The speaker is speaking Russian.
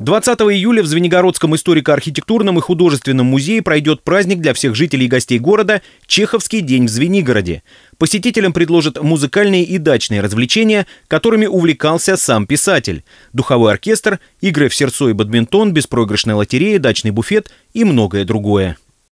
20 июля в Звенигородском историко-архитектурном и художественном музее пройдет праздник для всех жителей и гостей города «Чеховский день в Звенигороде». Посетителям предложат музыкальные и дачные развлечения, которыми увлекался сам писатель. Духовой оркестр, игры в сердцо и бадминтон, беспроигрышная лотерея, дачный буфет и многое другое.